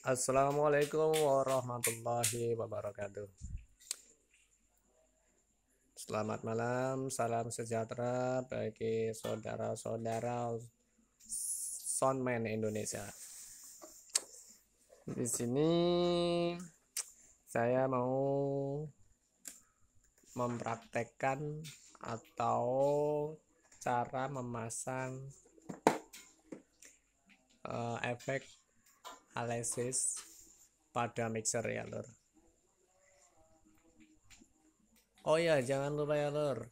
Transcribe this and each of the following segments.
Assalamualaikum warahmatullahi wabarakatuh. Selamat malam, salam sejahtera bagi saudara-saudara soundman Indonesia. Di sini saya mau mempraktekkan atau cara memasang uh, efek analysis pada mixer ya lor oh ya jangan lupa ya lor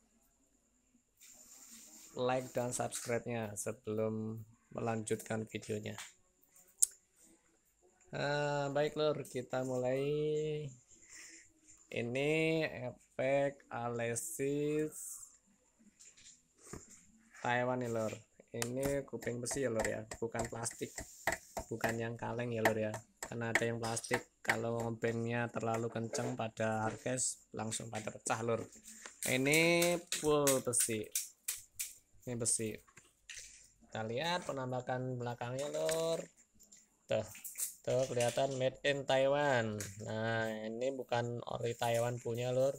like dan subscribe nya sebelum melanjutkan videonya uh, baik lor kita mulai ini efek alesis Taiwan ya lor ini kuping besi ya lor ya bukan plastik bukan yang kaleng ya lur ya karena ada yang plastik kalau ngebandnya terlalu kenceng pada harkes langsung pada pecah lur nah, ini full besi ini besi kita lihat penampakan belakangnya lur tuh tuh kelihatan made in Taiwan nah ini bukan ori Taiwan punya lur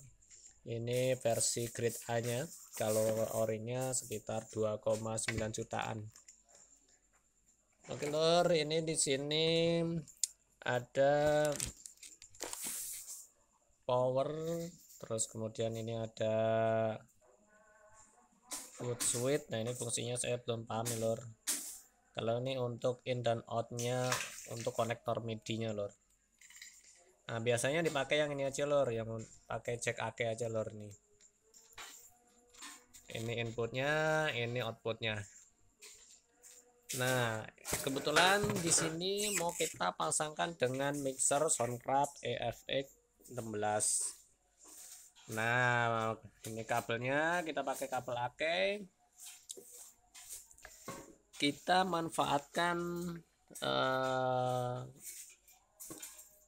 ini versi grade A nya kalau orinya sekitar 2,9 jutaan Oke lor, ini di sini ada power, terus kemudian ini ada food switch. Nah ini fungsinya saya belum paham lor. Kalau ini untuk in dan outnya untuk konektor midinya lor. Nah biasanya dipakai yang ini aja lor, yang pakai jack ake aja lor nih. Ini inputnya, ini outputnya. Nah, kebetulan di sini mau kita pasangkan dengan mixer Soundcraft EFX 16. Nah, ini kabelnya kita pakai kabel AK. Kita manfaatkan uh,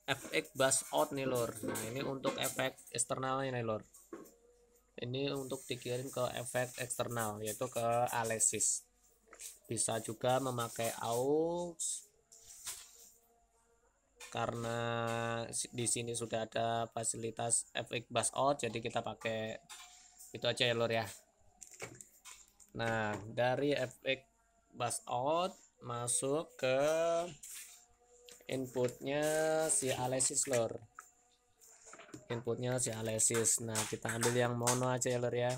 eh, FX bus out nih lor. Nah, ini untuk efek eksternalnya nih lor. Ini untuk dikirim ke efek eksternal yaitu ke alexis bisa juga memakai aux karena di sini sudah ada fasilitas FX bus out jadi kita pakai itu aja ya lor ya nah dari FX bus out masuk ke inputnya si Alesis lor inputnya si Alesis nah kita ambil yang mono aja ya lor ya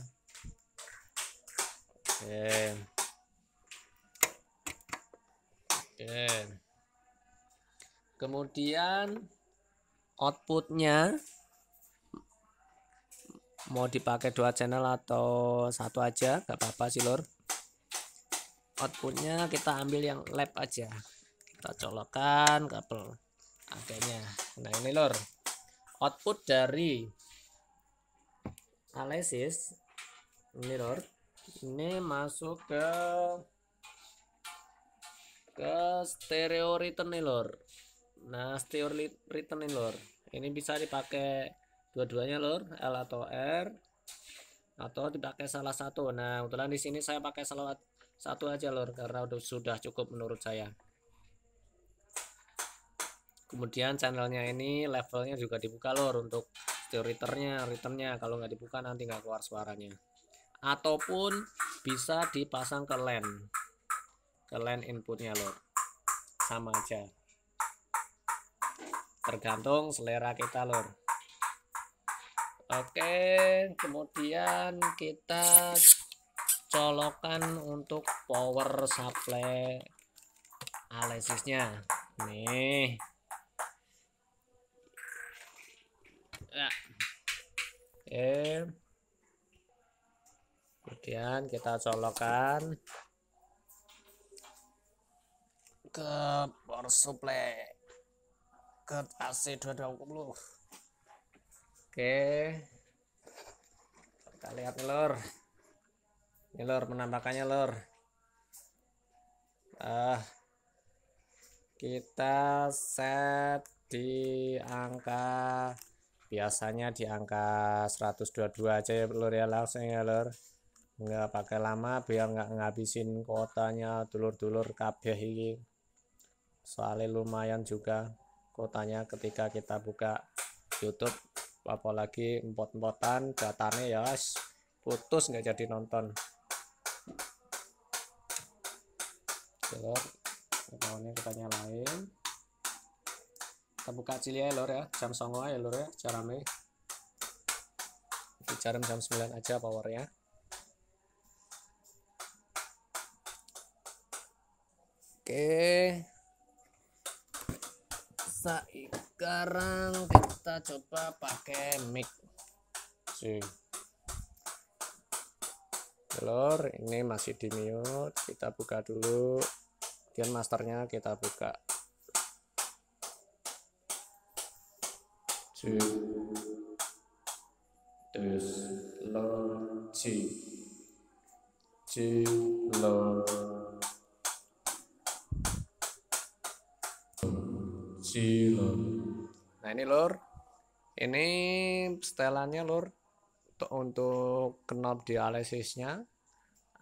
oke okay. Oke. Kemudian outputnya mau dipakai dua channel atau satu aja gak apa-apa sih lor outputnya kita ambil yang lab aja kita colokan kabel akhirnya nah ini lor output dari analisis ini lor ini masuk ke ke stereo return nih lor nah stereo return nih lor ini bisa dipakai dua-duanya lor L atau R atau dipakai salah satu nah kebetulan di sini saya pakai salah satu aja lor karena udah sudah cukup menurut saya kemudian channelnya ini levelnya juga dibuka lor untuk stereo returnnya returnnya kalau nggak dibuka nanti nggak keluar suaranya ataupun bisa dipasang ke LAN ke line inputnya lo sama aja tergantung selera kita lor oke kemudian kita colokan untuk power supply alesisnya nih ya. oke kemudian kita colokan ke power supply ke AC 220 oke kita lihat nih lor ini lor penampakannya lor ah uh, kita set di angka biasanya di angka 122 aja ya lor ya langsung ya lor nggak pakai lama biar nggak ngabisin kotanya dulur-dulur kabeh ini soalnya lumayan juga kotanya ketika kita buka YouTube apalagi empot-empotan datanya ya putus nggak jadi nonton lor ini kita nyalain kita buka cili ya lor ya jam songo ya lor ya jarame bicara jam 9 aja powernya oke okay sekarang kita coba pakai mic si telur ini masih di mute kita buka dulu dan masternya kita buka Cuk. Des, lo, ci. Ci, si lor. Nah ini lor, ini setelannya lor untuk, untuk knob dialisisnya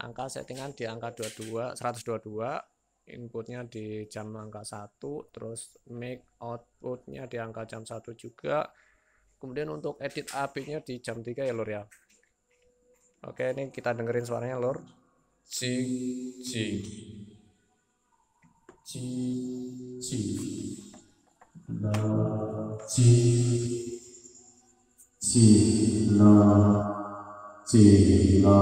angka settingan di angka 22 122 inputnya di jam angka 1 terus make outputnya di angka jam 1 juga kemudian untuk edit apinya di jam 3 ya lor ya oke ini kita dengerin suaranya lor cik cik la si si la si la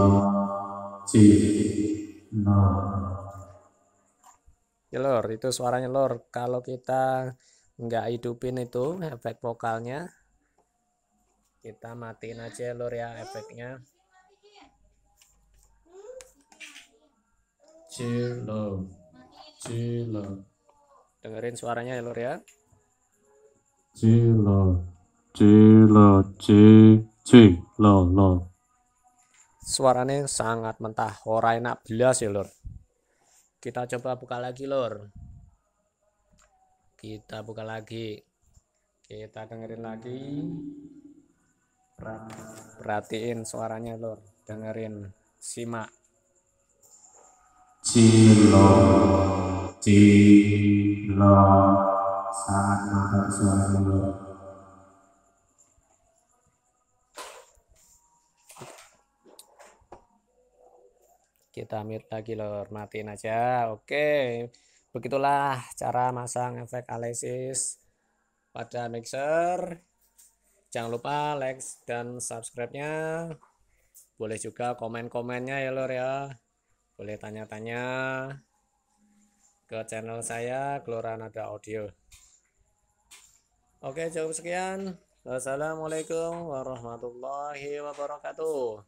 ya lor itu suaranya lor kalau kita nggak hidupin itu efek vokalnya kita matiin aja lor ya efeknya Cilo. Cilo. Dengerin suaranya ya, Lur ya. G lo G lo Suaranya sangat mentah, ora enak belas ya lor. Kita coba buka lagi lor. Kita buka lagi. Kita dengerin lagi. Perhatiin suaranya lor, dengerin, simak. Cilo, cilo saat suara dulu. kita mute lagi lor matiin aja oke begitulah cara masang efek alesis pada mixer jangan lupa like dan subscribe nya boleh juga komen-komennya ya lor ya boleh tanya-tanya ke channel saya Gloranada ada audio Oke, cukup sekian. Wassalamualaikum warahmatullahi wabarakatuh.